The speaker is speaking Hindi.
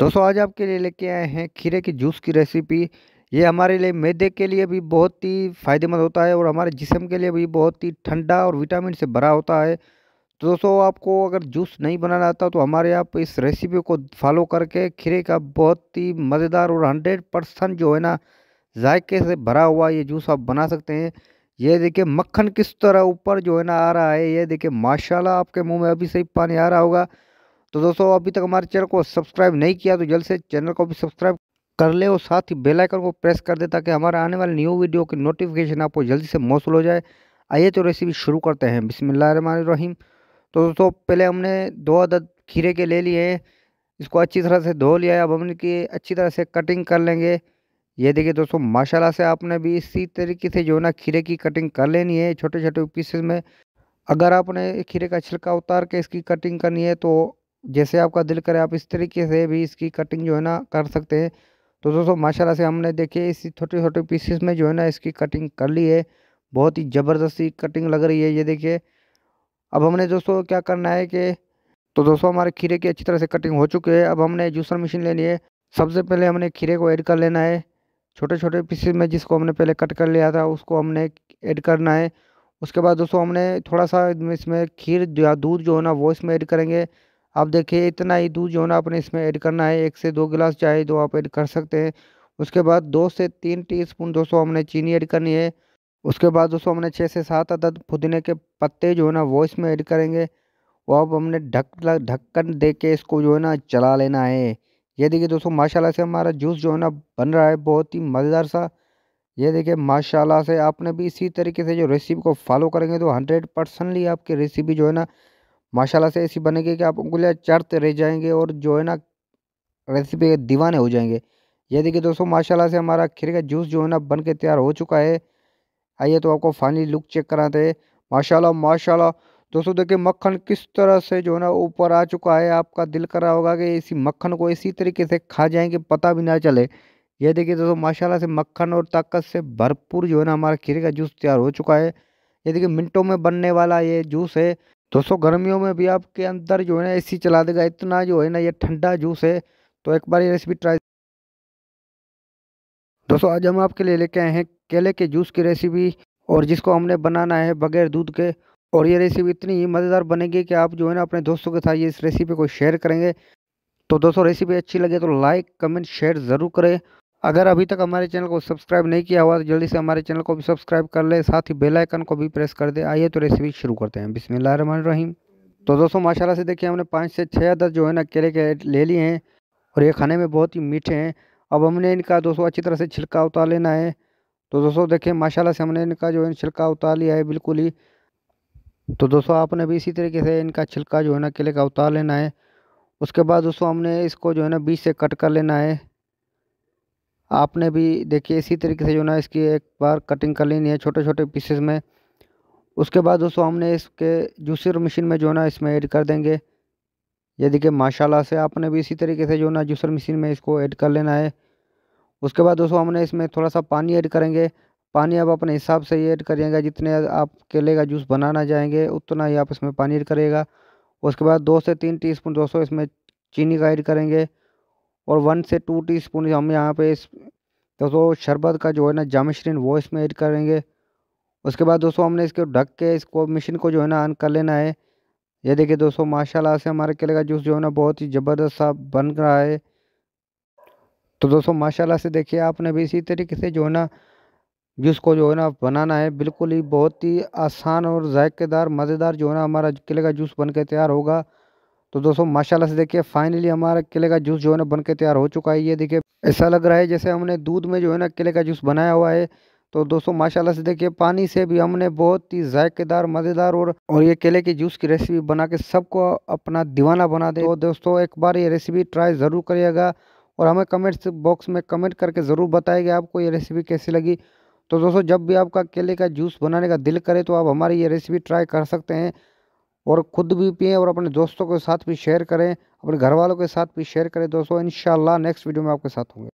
दोस्तों आज आपके लिए लेके आए हैं खीरे की जूस की रेसिपी ये हमारे लिए मैदे के लिए भी बहुत ही फ़ायदेमंद होता है और हमारे जिसम के लिए भी बहुत ही ठंडा और विटामिन से भरा होता है तो दोस्तों आपको अगर जूस नहीं बनाना आता तो हमारे आप इस रेसिपी को फॉलो करके खीरे का बहुत ही मज़ेदार और हंड्रेड परसेंट जो है ना जायके से भरा हुआ ये जूस आप बना सकते हैं ये देखिए मक्खन किस तरह ऊपर जो है ना आ रहा है ये देखिए माशाल्लाह आपके मुंह में अभी से ही पानी आ रहा होगा तो दोस्तों अभी तक हमारे चैनल को सब्सक्राइब नहीं किया तो जल्द से चैनल को भी सब्सक्राइब कर ले और साथ ही बेल आइकन को प्रेस कर दे ताकि हमारे आने वाले न्यू वीडियो की नोटिफिकेशन आपको जल्दी से मौसू हो जाए आइए तो रेसिपी शुरू करते हैं बिसमीम तो दोस्तों पहले हमने दो अदद खीरे के ले लिए हैं इसको अच्छी तरह से धो लिया है अब हम इनकी अच्छी तरह से कटिंग कर लेंगे ये देखिए दोस्तों माशाल्लाह से आपने भी इसी तरीके से जो है ना खीरे की कटिंग कर लेनी है छोटे छोटे पीसेस में अगर आपने खीरे का छिलका उतार के इसकी कटिंग करनी है तो जैसे आपका दिल करे आप इस तरीके से भी इसकी कटिंग जो है ना कर सकते हैं तो दोस्तों माशाल्लाह से हमने देखिए इस छोटे छोटे पीसेस में जो है ना इसकी कटिंग कर ली है बहुत ही ज़बरदस्ती कटिंग लग रही है ये देखिए अब हमने दोस्तों क्या करना है कि तो दोस्तों हमारे खीरे की अच्छी तरह से कटिंग हो चुकी है अब हमने जूसर मशीन लेनी है सबसे पहले हमने खीरे को ऐड कर लेना है छोटे छोटे पीसेस में जिसको हमने पहले कट कर लिया था उसको हमने ऐड करना है उसके बाद दोस्तों हमने थोड़ा सा इसमें खीर या दूध जो है ना वो इसमें ऐड करेंगे आप देखिए इतना ही दूध जो है ना आपने इसमें ऐड करना है एक से दो गिलास चाहे जो आप ऐड कर सकते हैं उसके बाद दो से तीन टीस्पून दोस्तों हमने चीनी ऐड करनी है उसके बाद दोस्तों हमने छः से सात अदद पुदीने के पत्ते जो है ना वो इसमें ऐड करेंगे और अब हमने ढक ढक्कन दे के इसको जो है ना चला लेना है ये देखिए दोस्तों माशाल्लाह से हमारा जूस जो है ना बन रहा है बहुत ही मज़ेदार सा ये देखिए माशाल्लाह से आपने भी इसी तरीके से जो रेसिपी को फॉलो करेंगे तो हंड्रेड परसेंटली आपकी रेसिपी जो है ना माशाल्लाह से ऐसी बनेगी कि आप उंगलियाँ चढ़ते रह जाएंगे और जो है ना रेसिपी के दीवाने हो जाएंगे ये देखिए दोस्तों माशाल्लाह से हमारा खीर का जूस जो है ना बन के तैयार हो चुका है आइए तो आपको फाइनली लुक चेक कराते हैं माशाल्लाह माशाल्लाह दोस्तों देखिए मक्खन किस तरह से जो है ना ऊपर आ चुका है आपका दिल कर रहा होगा कि इसी मक्खन को इसी तरीके से खा जाएंगे पता भी ना चले ये देखिए दोस्तों माशाल्लाह से मक्खन और ताकत से भरपूर जो है ना हमारा खीरे का जूस तैयार हो चुका है ये देखिए मिनटों में बनने वाला ये जूस है दोस्तों गर्मियों में भी आपके अंदर जो है ना एसी चला देगा इतना जो है ना ये ठंडा जूस है तो एक बार ये रेसिपी ट्राई दोस्तों आज हम आपके लिए लेके आए हैं केले के जूस की रेसिपी और जिसको हमने बनाना है बगैर दूध के और ये रेसिपी इतनी ही मज़ेदार बनेगी कि आप जो है ना अपने दोस्तों के साथ ये इस रेसिपी को शेयर करेंगे तो दोस्तों रेसिपी अच्छी लगे तो लाइक कमेंट शेयर ज़रूर करें अगर अभी तक हमारे चैनल को सब्सक्राइब नहीं किया हुआ तो जल्दी से हमारे चैनल को भी सब्सक्राइब कर ले साथ ही बेल आइकन को भी प्रेस कर दे आइए तो रेसिपी शुरू करते हैं बिस्मिल्लाहमान रहीम तो दोस्तों माशाला से देखिए हमने पाँच से छः अदर जो है ना केले के ले लिए हैं और ये खाने में बहुत ही मीठे हैं अब हमने इनका दोस्तों अच्छी तरह से छिलका उतार लेना है तो दोस्तों देखिए माशाला से हमने इनका जो है छिलका उतार लिया है बिल्कुल ही तो दोस्तों आपने भी इसी तरीके से इनका छिलका जो है ना केले का उतार लेना है उसके बाद दोस्तों हमने इसको जो है ना बीच से कट कर लेना है आपने भी देखिए इसी तरीके से जो ना इसकी एक बार कटिंग कर लेनी है छोटे छोटे पीसेस में उसके बाद दोस्तों हमने इसके जूसर मशीन में जो ना इसमें ऐड कर देंगे ये देखिए माशाल्लाह से आपने भी इसी तरीके से जो ना जूसर मशीन में इसको ऐड कर लेना है उसके बाद दोस्तों हमने इसमें थोड़ा सा पानी ऐड करेंगे पानी आप अपने हिसाब से ही ऐड करिएगा जितने आप केले का जूस बनाना चाहेंगे उतना ही आप इसमें पानी ऐड करिएगा उसके बाद दो से तीन टीस्पून दोस्तों इसमें चीनी का ऐड करेंगे और वन से टू टीस्पून हम यहाँ पे इस दोस्तों शरबत का जो है ना जामिश्रीन वो इसमें ऐड करेंगे उसके बाद दोस्तों हमने इसके ढक के इसको मशीन को जो है ना ऑन कर लेना है ये देखिए दोस्तों माशाल्लाह से हमारे केले का जूस जो है ना बहुत ही ज़बरदस्त सा बन रहा है तो दोस्तों माशाल्लाह से देखिए आपने भी इसी तरीके से जो है ना जूस को जो है ना बनाना है बिल्कुल ही बहुत ही आसान और जायकेदार मज़ेदार जो है ना हमारा केले का जूस बन के तैयार होगा तो दोस्तों माशाल्लाह से देखिए फाइनली हमारा केले का जूस जो है ना बन के तैयार हो चुका है ये देखिए ऐसा लग रहा है जैसे हमने दूध में जो है ना केले का जूस बनाया हुआ है तो दोस्तों माशाल्लाह से देखिए पानी से भी हमने बहुत ही जायकेदार मज़ेदार और और ये केले के जूस की रेसिपी बना के सबको अपना दीवाना बना दे तो दोस्तों एक बार ये रेसिपी ट्राई ज़रूर करिएगा और हमें कमेंट्स बॉक्स में कमेंट करके ज़रूर बताएगा आपको ये रेसिपी कैसी लगी तो दोस्तों जब भी आपका केले का जूस बनाने का दिल करे तो आप हमारी ये रेसिपी ट्राई कर सकते हैं और ख़ुद भी पिएँ और अपने दोस्तों के साथ भी शेयर करें अपने घर वालों के साथ भी शेयर करें दोस्तों इन नेक्स्ट वीडियो में आपके साथ होंगे